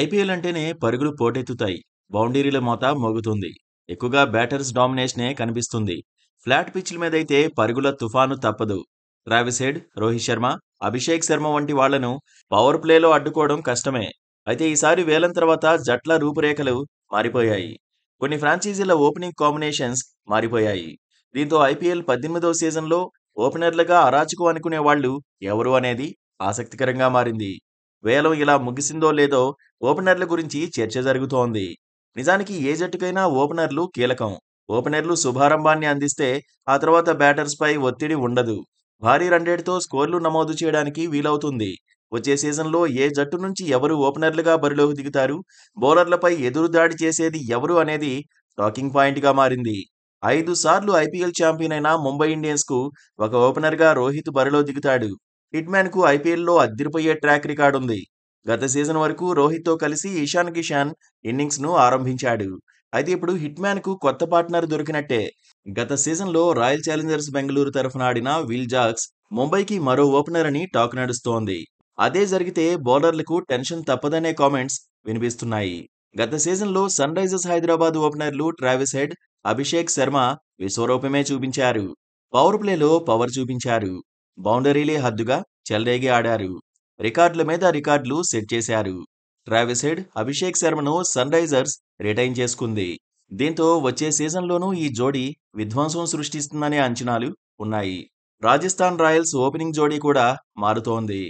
IPL అంటేనే పరుగులు పోటెత్తుతాయి బౌండరీల మోత మోగుతుంది ఎక్కువగా బ్యాటర్స్ డామినేషనే కనిపిస్తుంది ఫ్లాట్ పిచ్ల మీదైతే పరుగుల తుఫాను తప్పదు ట్రావిస్ హెడ్ రోహిత్ శర్మ అభిషేక్ శర్మ వంటి వాళ్లను పవర్ ప్లేలో అడ్డుకోవడం కష్టమే అయితే ఈసారి వేలం తర్వాత జట్ల రూపురేఖలు మారిపోయాయి కొన్ని ఫ్రాంచైజీల ఓపెనింగ్ కాంబినేషన్స్ మారిపోయాయి దీంతో ఐపీఎల్ పద్దెనిమిదో సీజన్లో ఓపెనర్లుగా అరాచకు అనుకునే వాళ్ళు ఎవరు అనేది ఆసక్తికరంగా మారింది వేలం ఇలా ముగిసిందో లేదో ఓపెనర్ల గురించి చర్చ జరుగుతోంది నిజానికి ఏ జట్టుకైనా ఓపెనర్లు కీలకం ఓపెనర్లు శుభారంభాన్ని అందిస్తే ఆ తర్వాత బ్యాటర్స్పై ఒత్తిడి ఉండదు భారీ రన్రేట్తో స్కోర్లు నమోదు చేయడానికి వీలవుతుంది వచ్చే సీజన్లో ఏ జట్టు నుంచి ఎవరు ఓపెనర్లుగా బరిలోకి దిగుతారు బౌలర్లపై ఎదురు దాడి చేసేది ఎవరు అనేది టాకింగ్ పాయింట్గా మారింది ఐదు సార్లు ఐపీఎల్ ఛాంపియన్ అయిన ముంబై ఇండియన్స్కు ఒక ఓపెనర్గా రోహిత్ బరిలో దిగుతాడు హిట్మ్యాన్కు ఐపీఎల్లో అద్దరిపోయే ట్రాక్ రికార్డు ఉంది గత సీజన్ వరకు రోహిత్తో కలిసి ఈశాన్ కిషాన్ ఇన్నింగ్స్ను ఆరంభించాడు అయితే ఇప్పుడు హిట్ కు కొత్త పార్ట్నర్ దొరికినట్టే గత సీజన్లో రాయల్ ఛాలెంజర్స్ బెంగళూరు తరఫున ఆడిన విల్ జాక్స్ ముంబైకి మరో ఓపెనర్ అని టాక్ నడుస్తోంది అదే జరిగితే బౌలర్లకు టెన్షన్ తప్పదనే కామెంట్స్ వినిపిస్తున్నాయి గత సీజన్లో సన్ రైజర్స్ హైదరాబాద్ ఓపెనర్లు ట్రావిస్ హెడ్ అభిషేక్ శర్మ విశ్వరూపమే చూపించారు పవర్ ప్లేలో పవర్ చూపించారు బౌండరీలే హద్దుగా చెలరేగి ఆడారు రికార్డుల మీద రికార్డులు సెట్ చేశారు ట్రావిస్ హెడ్ అభిషేక్ శర్మను సన్ రైజర్స్ రిటైన్ చేసుకుంది దీంతో వచ్చే సీజన్లోనూ ఈ జోడీ విధ్వంసం సృష్టిస్తుందనే అంచనాలు ఉన్నాయి రాజస్థాన్ రాయల్స్ ఓపెనింగ్ జోడీ కూడా మారుతోంది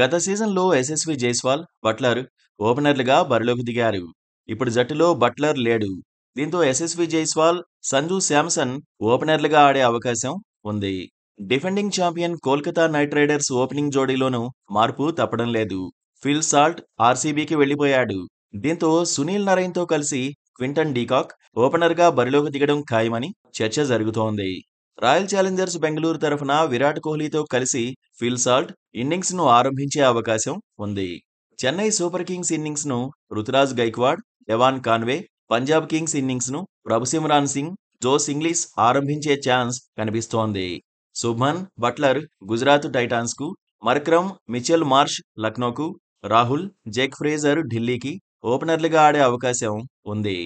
గత సీజన్లో ఎస్ఎస్వి జైస్వాల్ బట్లర్ ఓపెనర్లుగా బరిలోకి దిగారు ఇప్పుడు జట్టులో బట్లర్ లేడు దీంతో ఎస్ఎస్వి జైస్వాల్ సంజు శాంసన్ ఓపెనర్లుగా ఆడే అవకాశం ఉంది defending champion Kolkata Knight Riders opening జోడీలోనూ మార్పు తప్పడం లేదు ఫిల్ సాల్ట్ ఆర్సీబీకి వెళ్లిపోయాడు దీంతో సునీల్ నరైన్తో కలిసి క్వింటన్ డీకాక్ ఓపెనర్గా బరిలోకి దిగడం ఖాయమని చర్చ జరుగుతోంది రాయల్ ఛాలెంజర్స్ బెంగళూరు తరఫున విరాట్ కోహ్లీతో కలిసి ఫిల్ సాల్ట్ ఇన్నింగ్స్ను ఆరంభించే అవకాశం ఉంది చెన్నై సూపర్ కింగ్స్ ఇన్నింగ్స్ను Ruturaj Gaikwad Evan Conway Punjab Kings ఇన్నింగ్స్ను ప్రభుసిమ్రాన్ సింగ్ జోస్ ఇంగ్లీష్ ఆరంభించే ఛాన్స్ కనిపిస్తోంది శుభన్ బట్లర్ గుజరాత్ టైటాన్స్కు మర్క్రమ్ మిచెల్ మార్ష్ లక్నోకు రాహుల్ జెక్ ఫ్రేజర్ ఢిల్లీకి ఓపెనర్లుగా ఆడే అవకాశం ఉంది